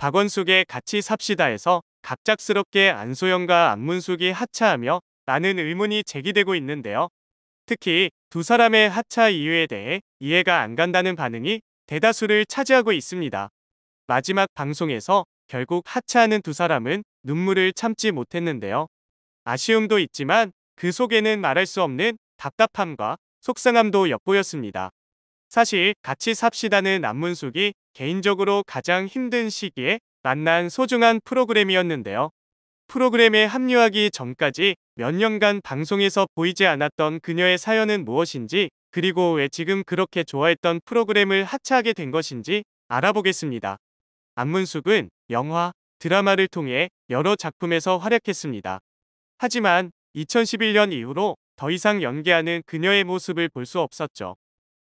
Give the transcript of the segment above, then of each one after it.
박원숙의 같이 삽시다에서 갑작스럽게 안소영과 안문숙이 하차하며 많은 의문이 제기되고 있는데요. 특히 두 사람의 하차 이유에 대해 이해가 안 간다는 반응이 대다수를 차지하고 있습니다. 마지막 방송에서 결국 하차하는 두 사람은 눈물을 참지 못했는데요. 아쉬움도 있지만 그 속에는 말할 수 없는 답답함과 속상함도 엿보였습니다. 사실 같이 삽시다는 안문숙이 개인적으로 가장 힘든 시기에 만난 소중한 프로그램이었는데요. 프로그램에 합류하기 전까지 몇 년간 방송에서 보이지 않았던 그녀의 사연은 무엇인지 그리고 왜 지금 그렇게 좋아했던 프로그램을 하차하게 된 것인지 알아보겠습니다. 안문숙은 영화, 드라마를 통해 여러 작품에서 활약했습니다. 하지만 2011년 이후로 더 이상 연기하는 그녀의 모습을 볼 수 없었죠.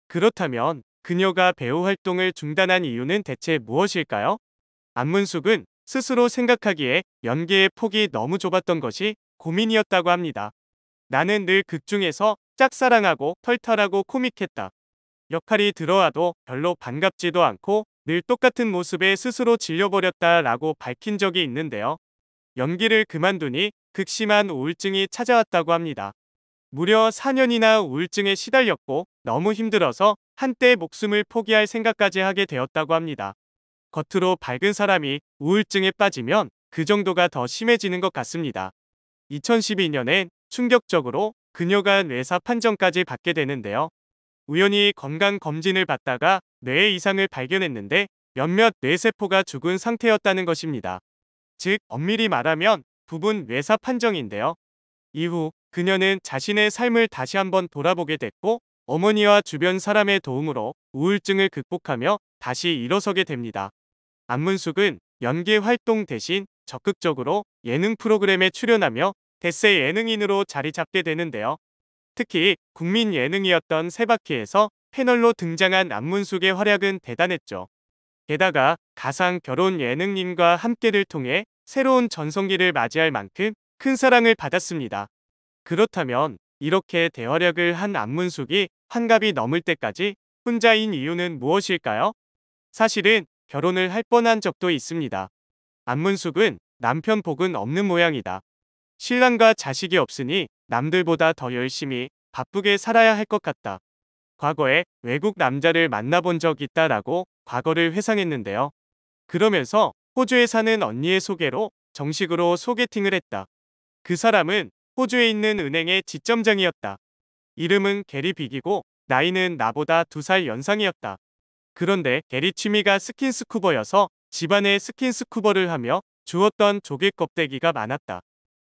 그렇다면 그녀가 배우 활동을 중단한 이유는 대체 무엇일까요? 안문숙은 스스로 생각하기에 연기의 폭이 너무 좁았던 것이 고민이었다고 합니다. 나는 늘 극중에서 짝사랑하고 털털하고 코믹했다. 역할이 들어와도 별로 반갑지도 않고 늘 똑같은 모습에 스스로 질려버렸다 라고 밝힌 적이 있는데요. 연기를 그만두니 극심한 우울증이 찾아왔다고 합니다. 무려 4년이나 우울증에 시달렸고 너무 힘들어서 한때 목숨을 포기할 생각까지 하게 되었다고 합니다. 겉으로 밝은 사람이 우울증에 빠지면 그 정도가 더 심해지는 것 같습니다. 2012년엔 충격적으로 그녀가 뇌사 판정까지 받게 되는데요. 우연히 건강검진을 받다가 뇌의 이상을 발견했는데 몇몇 뇌세포가 죽은 상태였다는 것입니다. 즉, 엄밀히 말하면 부분 뇌사 판정인데요. 이후 그녀는 자신의 삶을 다시 한번 돌아보게 됐고 어머니와 주변 사람의 도움으로 우울증을 극복하며 다시 일어서게 됩니다. 안문숙은 연기 활동 대신 적극적으로 예능 프로그램에 출연하며 대세 예능인으로 자리 잡게 되는데요. 특히 국민 예능이었던 세바퀴에서 패널로 등장한 안문숙의 활약은 대단했죠. 게다가 가상 결혼 예능인과 함께를 통해 새로운 전성기를 맞이할 만큼 큰 사랑을 받았습니다. 그렇다면 이렇게 대활약을 한 안문숙이 환갑이 넘을 때까지 혼자인 이유는 무엇일까요? 사실은 결혼을 할 뻔한 적도 있습니다. 안문숙은 남편 복은 없는 모양이다. 신랑과 자식이 없으니 남들보다 더 열심히 바쁘게 살아야 할 것 같다. 과거에 외국 남자를 만나본 적 있다라고 과거를 회상했는데요. 그러면서 호주에 사는 언니의 소개로 정식으로 소개팅을 했다. 그 사람은 호주에 있는 은행의 지점장이었다. 이름은 게리 빅이고 나이는 나보다 두 살 연상이었다. 그런데 게리 취미가 스킨스쿠버여서 집안에 스킨스쿠버를 하며 주웠던 조개 껍데기가 많았다.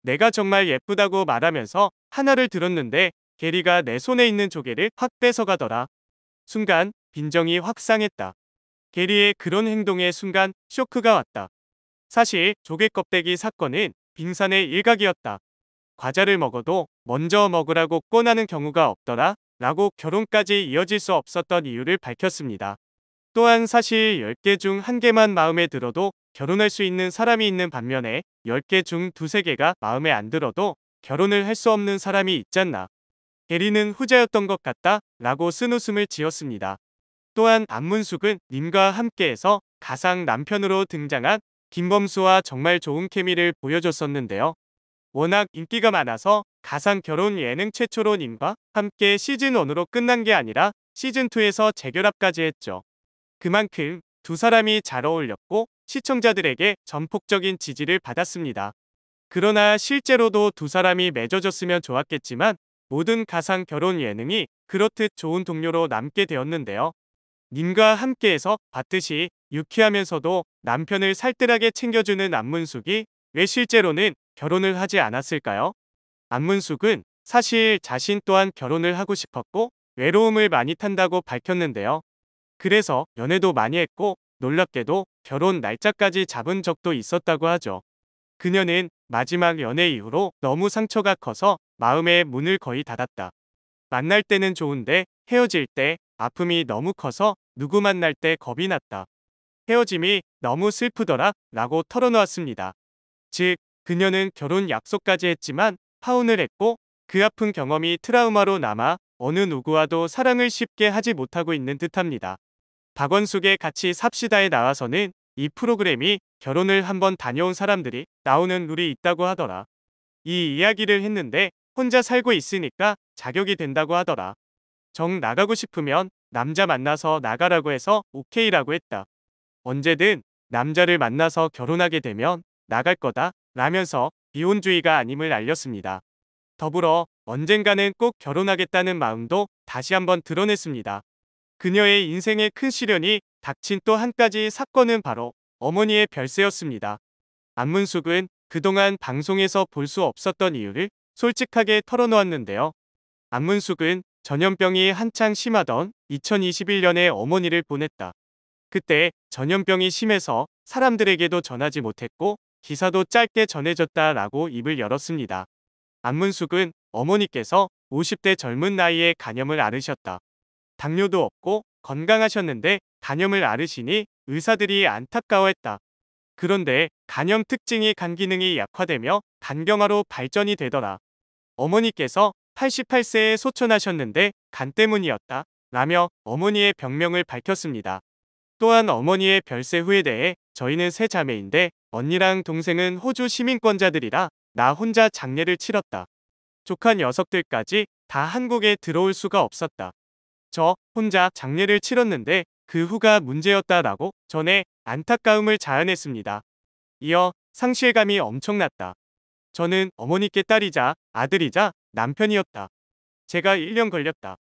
내가 정말 예쁘다고 말하면서 하나를 들었는데 게리가 내 손에 있는 조개를 확 뺏어가더라. 순간 빈정이 확상했다. 게리의 그런 행동에 순간 쇼크가 왔다. 사실 조개 껍데기 사건은 빙산의 일각이었다. 과자를 먹어도 먼저 먹으라고 권하는 경우가 없더라 라고 결혼까지 이어질 수 없었던 이유를 밝혔습니다. 또한 사실 10개 중 1개만 마음에 들어도 결혼할 수 있는 사람이 있는 반면에 10개 중 2, 3개가 마음에 안 들어도 결혼을 할 수 없는 사람이 있잖나. 게리는 후자였던 것 같다 라고 쓴웃음을 지었습니다. 또한 안문숙은 님과 함께해서 가상 남편으로 등장한 김범수와 정말 좋은 케미를 보여줬었는데요. 워낙 인기가 많아서 가상 결혼 예능 최초로 님과 함께 시즌1으로 끝난 게 아니라 시즌2에서 재결합까지 했죠. 그만큼 두 사람이 잘 어울렸고 시청자들에게 전폭적인 지지를 받았습니다. 그러나 실제로도 두 사람이 맺어졌으면 좋았겠지만 모든 가상 결혼 예능이 그렇듯 좋은 동료로 남게 되었는데요. 님과 함께해서 봤듯이 유쾌하면서도 남편을 살뜰하게 챙겨주는 안문숙이 왜 실제로는 결혼을 하지 않았을까요? 안문숙은 사실 자신 또한 결혼을 하고 싶었고 외로움을 많이 탄다고 밝혔는데요. 그래서 연애도 많이 했고 놀랍게도 결혼 날짜까지 잡은 적도 있었다고 하죠. 그녀는 마지막 연애 이후로 너무 상처가 커서 마음의 문을 거의 닫았다. 만날 때는 좋은데 헤어질 때 아픔이 너무 커서 누구 만날 때 겁이 났다. 헤어짐이 너무 슬프더라 라고 털어놓았습니다. 즉 그녀는 결혼 약속까지 했지만 파혼을 했고 그 아픈 경험이 트라우마로 남아 어느 누구와도 사랑을 쉽게 하지 못하고 있는 듯합니다. 박원숙의 같이 삽시다에 나와서는 이 프로그램이 결혼을 한번 다녀온 사람들이 나오는 룰이 있다고 하더라. 이 이야기를 했는데 혼자 살고 있으니까 자격이 된다고 하더라. 정 나가고 싶으면 남자 만나서 나가라고 해서 오케이라고 했다. 언제든 남자를 만나서 결혼하게 되면 나갈 거다 라면서 비혼주의가 아님을 알렸습니다. 더불어 언젠가는 꼭 결혼하겠다는 마음도 다시 한번 드러냈습니다. 그녀의 인생의 큰 시련이 닥친 또 한 가지 사건은 바로 어머니의 별세였습니다. 안문숙은 그동안 방송에서 볼 수 없었던 이유를 솔직하게 털어놓았는데요. 안문숙은 전염병이 한창 심하던 2021년에 어머니를 보냈다. 그때 전염병이 심해서 사람들에게도 전하지 못했고 기사도 짧게 전해졌다라고 입을 열었습니다. 안문숙은 어머니께서 50대 젊은 나이에 간염을 앓으셨다. 당뇨도 없고 건강하셨는데 간염을 앓으시니 의사들이 안타까워했다. 그런데 간염 특징이 간 기능이 약화되며 간경화로 발전이 되더라. 어머니께서 88세에 소천하셨는데 간 때문이었다. 라며 어머니의 병명을 밝혔습니다. 또한 어머니의 별세 후에 대해 저희는 세 자매인데 언니랑 동생은 호주 시민권자들이라 나 혼자 장례를 치렀다. 조카 녀석들까지 다 한국에 들어올 수가 없었다. 저 혼자 장례를 치렀는데 그 후가 문제였다라고 전에 안타까움을 자아냈습니다. 이어 상실감이 엄청났다. 저는 어머니께 딸이자 아들이자 남편이었다. 제가 1년 걸렸다.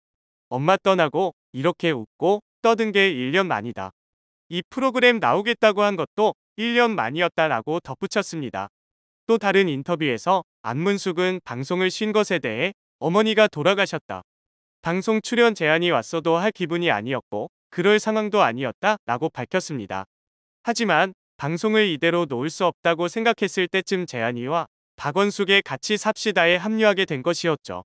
엄마 떠나고 이렇게 웃고 떠든 게 1년 만이다. 이 프로그램 나오겠다고 한 것도 1년 만이었다라고 덧붙였습니다. 또 다른 인터뷰에서 안문숙은 방송을 쉰 것에 대해 어머니가 돌아가셨다. 방송 출연 제안이 왔어도 할 기분이 아니었고 그럴 상황도 아니었다 라고 밝혔습니다. 하지만 방송을 이대로 놓을 수 없다고 생각했을 때쯤 제안이와 박원숙의 같이 삽시다에 합류하게 된 것이었죠.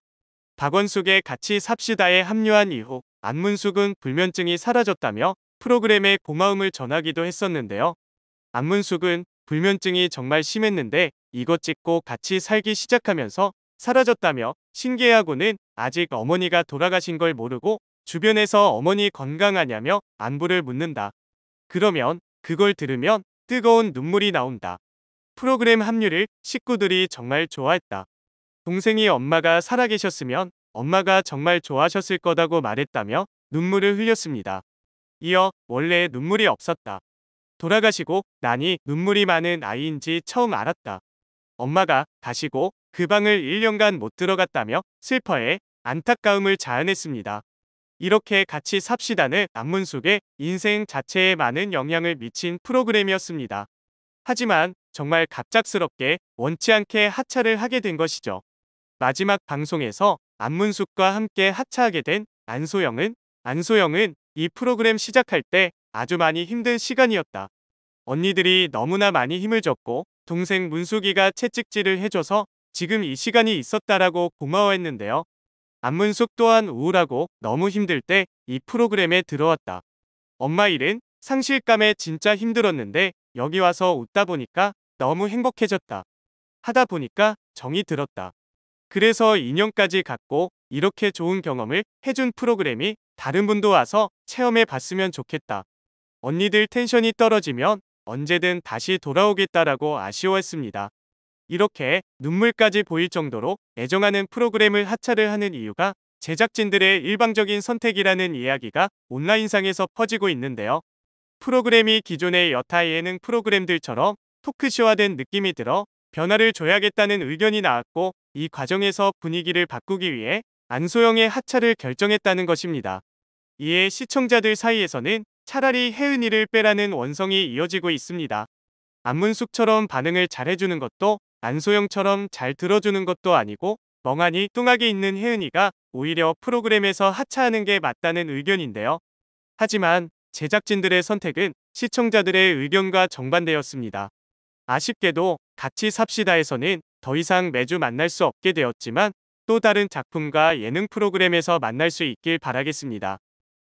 박원숙의 같이 삽시다에 합류한 이후 안문숙은 불면증이 사라졌다며 프로그램에 고마움을 전하기도 했었는데요. 안문숙은 불면증이 정말 심했는데 이것 찍고 같이 살기 시작하면서 사라졌다며 신기해하고는 아직 어머니가 돌아가신 걸 모르고 주변에서 어머니 건강하냐며 안부를 묻는다. 그러면 그걸 들으면 뜨거운 눈물이 나온다. 프로그램 합류를 식구들이 정말 좋아했다. 동생이 엄마가 살아계셨으면 엄마가 정말 좋아하셨을 거다고 말했다며 눈물을 흘렸습니다. 이어 원래 눈물이 없었다. 돌아가시고 나니 눈물이 많은 아이인지 처음 알았다. 엄마가 가시고 그 방을 1년간 못 들어갔다며 슬퍼해 안타까움을 자아냈습니다. 이렇게 같이 삽시다는 안문 속에 인생 자체에 많은 영향을 미친 프로그램이었습니다. 하지만 정말 갑작스럽게 원치 않게 하차를 하게 된 것이죠. 마지막 방송에서 안문숙과 함께 하차하게 된 안소영은 안소영은 이 프로그램 시작할 때 아주 많이 힘든 시간이었다. 언니들이 너무나 많이 힘을 줬고 동생 문숙이가 채찍질을 해줘서 지금 이 시간이 있었다라고 고마워했는데요. 안문숙 또한 우울하고 너무 힘들 때 이 프로그램에 들어왔다. 엄마 일은 상실감에 진짜 힘들었는데 여기 와서 웃다 보니까 너무 행복해졌다. 하다 보니까 정이 들었다. 그래서 인연까지 갖고 이렇게 좋은 경험을 해준 프로그램이 다른 분도 와서 체험해 봤으면 좋겠다. 언니들 텐션이 떨어지면 언제든 다시 돌아오겠다라고 아쉬워했습니다. 이렇게 눈물까지 보일 정도로 애정하는 프로그램을 하차를 하는 이유가 제작진들의 일방적인 선택이라는 이야기가 온라인상에서 퍼지고 있는데요. 프로그램이 기존의 여타 예능 프로그램들처럼 토크쇼화된 느낌이 들어 변화를 줘야겠다는 의견이 나왔고 이 과정에서 분위기를 바꾸기 위해 안소영의 하차를 결정했다는 것입니다. 이에 시청자들 사이에서는 차라리 혜은이를 빼라는 원성이 이어지고 있습니다. 안문숙처럼 반응을 잘해주는 것도 안소영처럼 잘 들어주는 것도 아니고 멍하니 뚱하게 있는 혜은이가 오히려 프로그램에서 하차하는 게 맞다는 의견인데요. 하지만 제작진들의 선택은 시청자들의 의견과 정반대였습니다. 아쉽게도 같이 삽시다에서는 더 이상 매주 만날 수 없게 되었지만 또 다른 작품과 예능 프로그램에서 만날 수 있길 바라겠습니다.